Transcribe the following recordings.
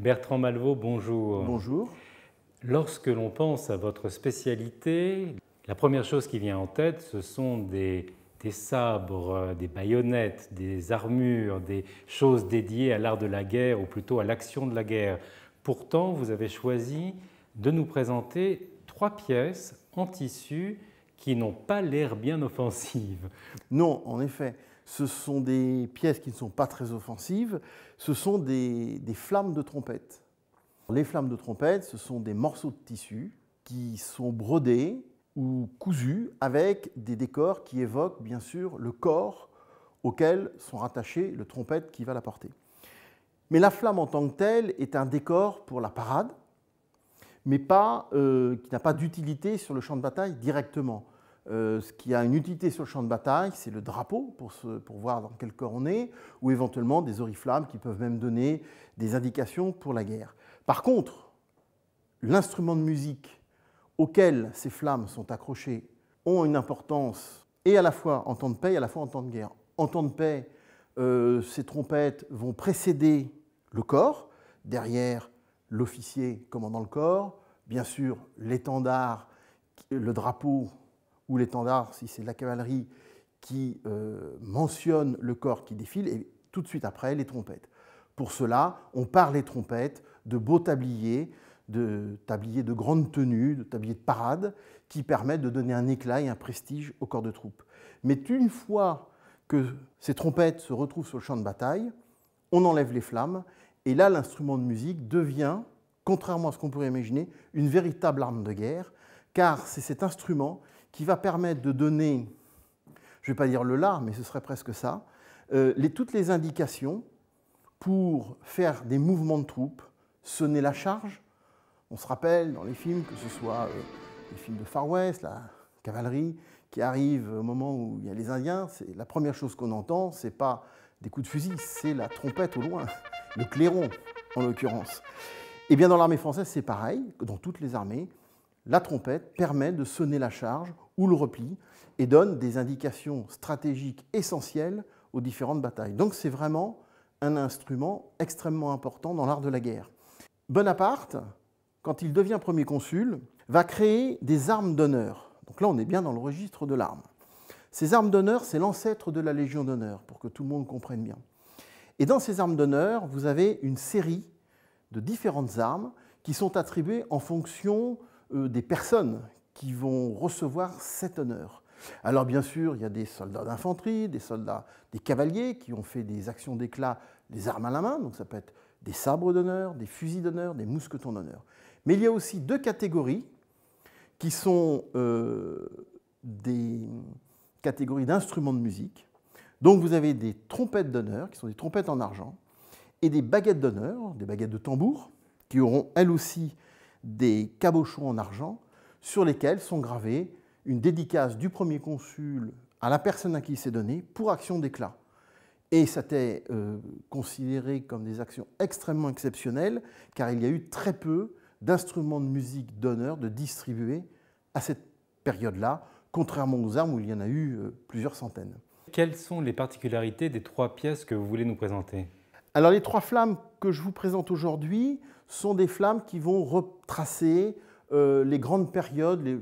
Bertrand Malvaux, bonjour. Bonjour. Lorsque l'on pense à votre spécialité, la première chose qui vient en tête, ce sont des, des sabres, des baïonnettes, des armures, des choses dédiées à l'art de la guerre ou plutôt à l'action de la guerre. Pourtant, vous avez choisi de nous présenter trois pièces en tissu qui n'ont pas l'air bien offensives. Non, en effet ce sont des pièces qui ne sont pas très offensives, ce sont des, flammes de trompette. Les flammes de trompette, ce sont des morceaux de tissu qui sont brodés ou cousus avec des décors qui évoquent bien sûr le corps auquel sont rattachés le trompette qui va la porter. Mais la flamme en tant que telle est un décor pour la parade, mais euh, qui n'a pas d'utilité sur le champ de bataille directement. Euh, ce qui a une utilité sur le champ de bataille, c'est le drapeau pour, voir dans quel corps on est, ou éventuellement des oriflammes qui peuvent même donner des indications pour la guerre. Par contre, l'instrument de musique auquel ces flammes sont accrochées ont une importance et à la fois en temps de paix et à la fois en temps de guerre. En temps de paix, euh, ces trompettes vont précéder le corps, derrière l'officier commandant le corps, bien sûr l'étendard, le drapeau ou l'étendard, si c'est de la cavalerie, qui euh, mentionne le corps qui défile, et tout de suite après, les trompettes. Pour cela, on part les trompettes de beaux tabliers, de tabliers de grande tenue, de tabliers de parade, qui permettent de donner un éclat et un prestige au corps de troupes. Mais une fois que ces trompettes se retrouvent sur le champ de bataille, on enlève les flammes, et là, l'instrument de musique devient, contrairement à ce qu'on pourrait imaginer, une véritable arme de guerre, car c'est cet instrument qui va permettre de donner, je ne vais pas dire le là, mais ce serait presque ça, euh, toutes les indications pour faire des mouvements de troupes, sonner la charge. On se rappelle dans les films, que ce soit euh, les films de Far West, la cavalerie qui arrive au moment où il y a les Indiens, c'est la première chose qu'on entend, ce n'est pas des coups de fusil, c'est la trompette au loin, le clairon en l'occurrence. Et eh bien dans l'armée française, c'est pareil, dans toutes les armées, la trompette permet de sonner la charge ou le repli et donne des indications stratégiques essentielles aux différentes batailles. Donc c'est vraiment un instrument extrêmement important dans l'art de la guerre. Bonaparte, quand il devient premier consul, va créer des armes d'honneur. Donc là, on est bien dans le registre de l'arme. Ces armes d'honneur, c'est l'ancêtre de la Légion d'honneur, pour que tout le monde comprenne bien. Et dans ces armes d'honneur, vous avez une série de différentes armes qui sont attribuées en fonction euh, des personnes qui vont recevoir cet honneur. Alors bien sûr, il y a des soldats d'infanterie, des soldats, des cavaliers qui ont fait des actions d'éclat, des armes à la main, donc ça peut être des sabres d'honneur, des fusils d'honneur, des mousquetons d'honneur. Mais il y a aussi deux catégories qui sont euh, des catégories d'instruments de musique. Donc vous avez des trompettes d'honneur, qui sont des trompettes en argent, et des baguettes d'honneur, des baguettes de tambour, qui auront elles aussi des cabochons en argent sur lesquels sont gravées une dédicace du premier consul à la personne à qui il s'est donné pour action d'éclat. Et ça était euh, considéré comme des actions extrêmement exceptionnelles, car il y a eu très peu d'instruments de musique d'honneur de distribués à cette période-là, contrairement aux armes où il y en a eu euh, plusieurs centaines. Quelles sont les particularités des trois pièces que vous voulez nous présenter Alors les trois flammes que je vous présente aujourd'hui sont des flammes qui vont retracer euh, les grandes périodes, les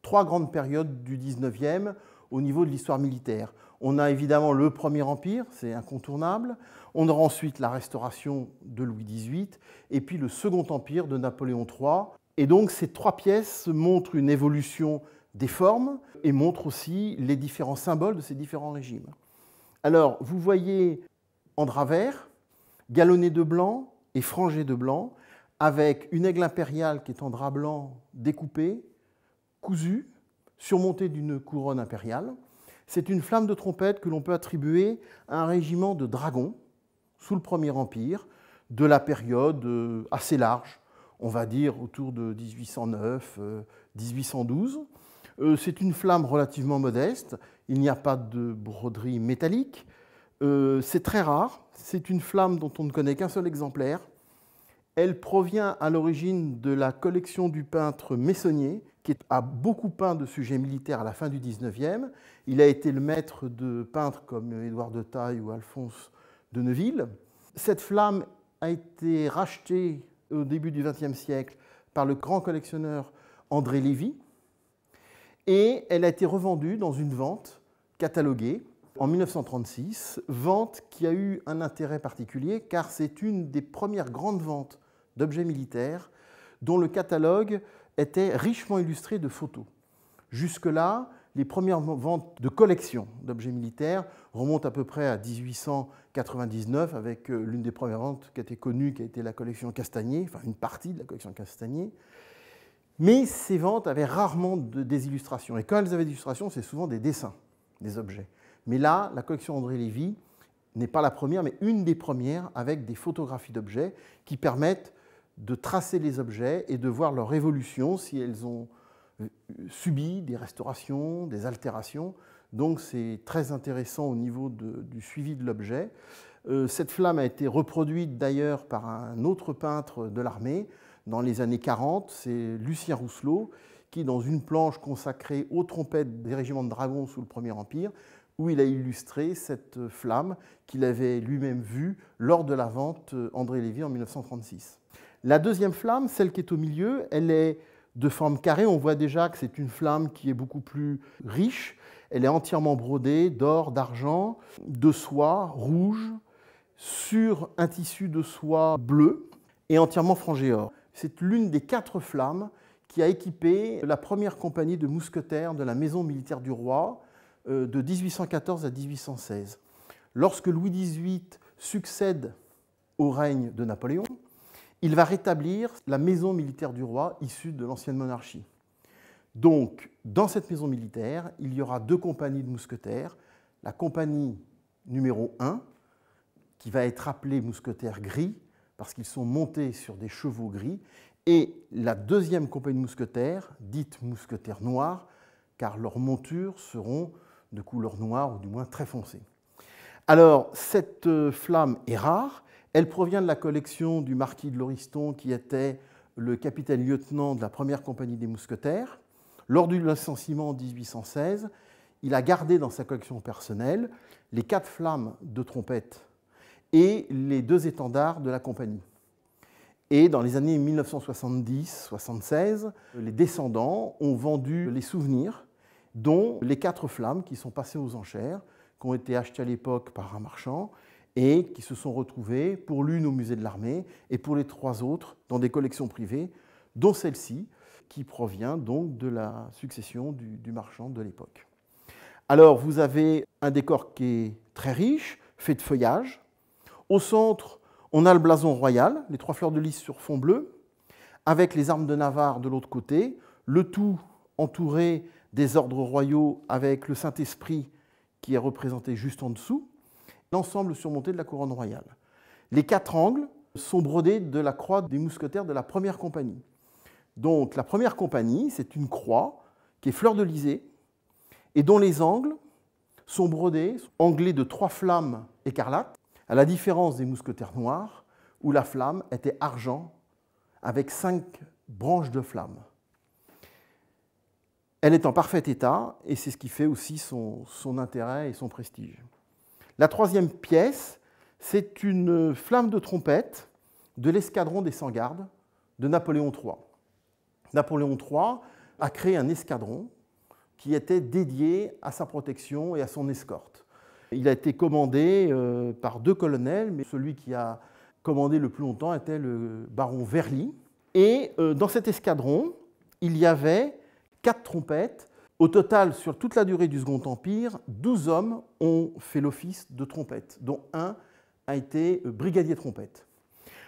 trois grandes périodes du 19e au niveau de l'histoire militaire. On a évidemment le Premier Empire, c'est incontournable. On aura ensuite la restauration de Louis XVIII et puis le Second Empire de Napoléon III. Et donc ces trois pièces montrent une évolution des formes et montrent aussi les différents symboles de ces différents régimes. Alors vous voyez en drap vert galonné de blanc et frangé de blanc, avec une aigle impériale qui est en drap blanc découpé, cousu, surmontée d'une couronne impériale. C'est une flamme de trompette que l'on peut attribuer à un régiment de dragons sous le Premier Empire, de la période euh, assez large, on va dire autour de 1809-1812. Euh, euh, c'est une flamme relativement modeste, il n'y a pas de broderie métallique, c'est très rare, c'est une flamme dont on ne connaît qu'un seul exemplaire. Elle provient à l'origine de la collection du peintre Messonnier, qui a beaucoup peint de sujets militaires à la fin du 19e. Il a été le maître de peintres comme Édouard de Taille ou Alphonse de Neuville. Cette flamme a été rachetée au début du XXe siècle par le grand collectionneur André Lévy et elle a été revendue dans une vente cataloguée en 1936, vente qui a eu un intérêt particulier car c'est une des premières grandes ventes d'objets militaires dont le catalogue était richement illustré de photos. Jusque-là, les premières ventes de collection d'objets militaires remontent à peu près à 1899 avec euh, l'une des premières ventes qui a été connue, qui a été la collection Castanier, enfin une partie de la collection Castanier. Mais ces ventes avaient rarement des illustrations. Et quand elles avaient des illustrations, c'est souvent des dessins des objets. Mais là, la collection André Lévy n'est pas la première, mais une des premières avec des photographies d'objets qui permettent de tracer les objets et de voir leur évolution, si elles ont euh, subi des restaurations, des altérations. Donc c'est très intéressant au niveau du suivi de l'objet. Euh, cette flamme a été reproduite d'ailleurs par un autre peintre de l'armée dans les années 40, c'est Lucien Rousselot, qui dans une planche consacrée aux trompettes des régiments de dragons sous le Premier Empire où il a illustré cette flamme qu'il avait lui-même vue lors de la vente euh, André Lévy en 1936. La deuxième flamme, celle qui est au milieu, elle est de forme carrée. On voit déjà que c'est une flamme qui est beaucoup plus riche. Elle est entièrement brodée d'or, d'argent, de soie rouge sur un tissu de soie bleu et entièrement frangé or. C'est l'une des quatre flammes qui a équipé la première compagnie de mousquetaires de la maison militaire du roi euh, de 1814 à 1816. Lorsque Louis XVIII succède au règne de Napoléon, il va rétablir la maison militaire du roi issue de l'ancienne monarchie. Donc, dans cette maison militaire, il y aura deux compagnies de mousquetaires. La compagnie numéro 1, qui va être appelée mousquetaires gris, parce qu'ils sont montés sur des chevaux gris, et la deuxième compagnie de mousquetaires, dite mousquetaires noirs, car leurs montures seront de couleur noire ou du moins très foncée. Alors, cette euh, flamme est rare. Elle provient de la collection du marquis de Loriston qui était le capitaine-lieutenant de la première compagnie des mousquetaires. Lors du licenciement en 1816, il a gardé dans sa collection personnelle les quatre flammes de trompette et les deux étendards de la compagnie. Et dans les années 1970-76, les descendants ont vendu les souvenirs dont les quatre flammes qui sont passées aux enchères, qui ont été achetées à l'époque par un marchand et qui se sont retrouvées pour l'une au musée de l'armée et pour les trois autres dans des collections privées, dont celle-ci, qui provient donc de la succession du, marchand de l'époque. Alors vous avez un décor qui est très riche, fait de feuillage. Au centre, on a le blason royal, les trois fleurs de lys sur fond bleu, avec les armes de Navarre de l'autre côté, le tout entouré des ordres royaux avec le Saint-Esprit qui est représenté juste en dessous, l'ensemble surmonté de la couronne royale. Les quatre angles sont brodés de la croix des mousquetaires de la première compagnie. Donc la première compagnie, c'est une croix qui est fleur de lysée et dont les angles sont brodés, anglés de trois flammes écarlates, à la différence des mousquetaires noirs, où la flamme était argent avec cinq branches de flammes elle est en parfait état et c'est ce qui fait aussi son, intérêt et son prestige. La troisième pièce, c'est une flamme de trompette de l'escadron des 100 gardes de Napoléon III. Napoléon III a créé un escadron qui était dédié à sa protection et à son escorte. Il a été commandé euh, par deux colonels, mais celui qui a commandé le plus longtemps était le baron Verly. Et euh, dans cet escadron, il y avait Quatre trompettes. Au total, sur toute la durée du Second Empire, 12 hommes ont fait l'office de trompette, dont un a été euh, brigadier trompette.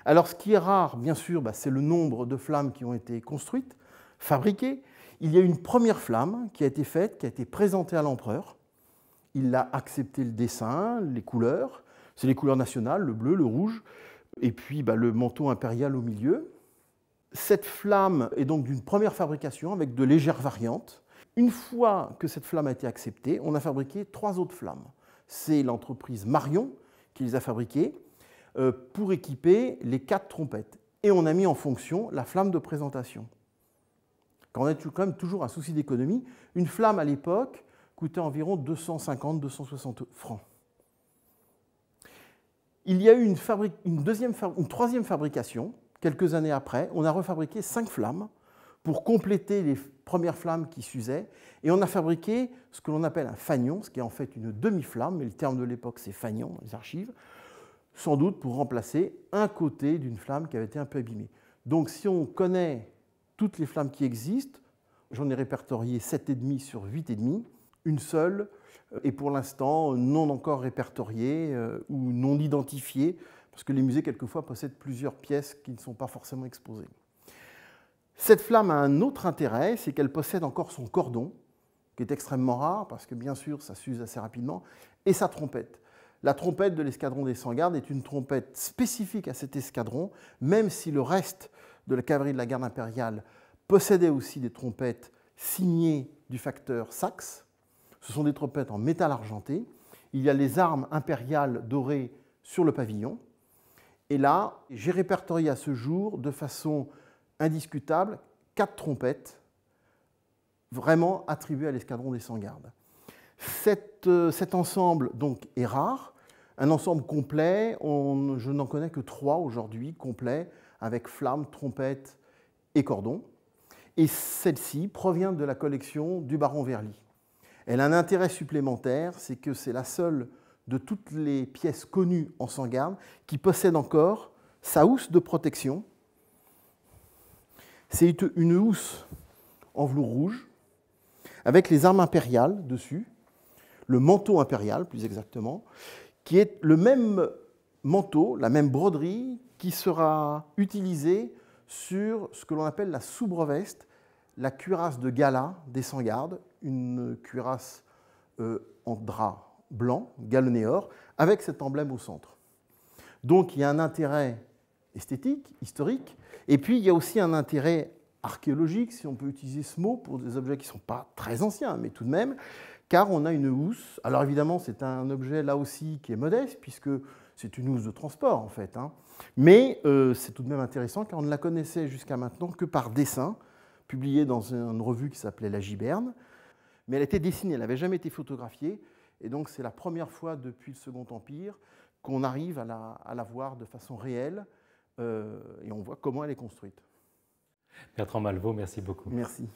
Alors ce qui est rare, bien sûr, bah, c'est le nombre de flammes qui ont été construites, fabriquées. Il y a une première flamme qui a été faite, qui a été présentée à l'empereur. Il a accepté le dessin, les couleurs. C'est les couleurs nationales, le bleu, le rouge, et puis bah, le manteau impérial au milieu. Cette flamme est donc d'une première fabrication avec de légères variantes. Une fois que cette flamme a été acceptée, on a fabriqué trois autres flammes. C'est l'entreprise Marion qui les a fabriquées euh, pour équiper les quatre trompettes. Et on a mis en fonction la flamme de présentation. Quand on a même toujours un souci d'économie, une flamme à l'époque coûtait environ 250-260 francs. Il y a eu une troisième fabrication quelques années après, on a refabriqué cinq flammes pour compléter les premières flammes qui s'usaient. Et on a fabriqué ce que l'on appelle un fanion, ce qui est en fait une demi-flamme, mais le terme de l'époque c'est fanion dans les archives, sans doute pour remplacer un côté d'une flamme qui avait été un peu abîmée. Donc si on connaît toutes les flammes qui existent, j'en ai répertorié 7,5 sur 8,5, une seule est euh, pour l'instant non encore répertoriée euh, ou non identifiée parce que les musées, quelquefois, possèdent plusieurs pièces qui ne sont pas forcément exposées. Cette flamme a un autre intérêt, c'est qu'elle possède encore son cordon, qui est extrêmement rare, parce que bien sûr, ça s'use assez rapidement, et sa trompette. La trompette de l'escadron des 100 gardes est une trompette spécifique à cet escadron, même si le reste de la cavalerie de la garde impériale possédait aussi des trompettes signées du facteur Saxe. Ce sont des trompettes en métal argenté. Il y a les armes impériales dorées sur le pavillon, et là, j'ai répertorié à ce jour, de façon indiscutable, quatre trompettes vraiment attribuées à l'escadron des 100 gardes. Euh, cet, ensemble donc est rare, un ensemble complet, je n'en connais que trois aujourd'hui complets, avec flammes, trompettes et cordons. Et celle-ci provient de la collection du baron Verly. Elle a un intérêt supplémentaire, c'est que c'est la seule de toutes les pièces connues en sangarde qui possède encore sa housse de protection. C'est une housse en velours rouge avec les armes impériales dessus, le manteau impérial plus exactement, qui est le même manteau, la même broderie qui sera utilisée sur ce que l'on appelle la veste, la cuirasse de gala des sans une cuirasse euh, en drap blanc, or avec cet emblème au centre. Donc il y a un intérêt esthétique, historique, et puis il y a aussi un intérêt archéologique, si on peut utiliser ce mot, pour des objets qui ne sont pas très anciens, mais tout de même, car on a une housse. Alors évidemment, c'est un objet là aussi qui est modeste, puisque c'est une housse de transport en fait. Hein. Mais euh, c'est tout de même intéressant, car on ne la connaissait jusqu'à maintenant que par dessin, publié dans une revue qui s'appelait La Giberne. Mais elle était dessinée, elle n'avait jamais été photographiée. Et donc c'est la première fois depuis le Second Empire qu'on arrive à la, voir de façon réelle euh, et on voit comment elle est construite. Bertrand Malvaux, merci beaucoup. Merci.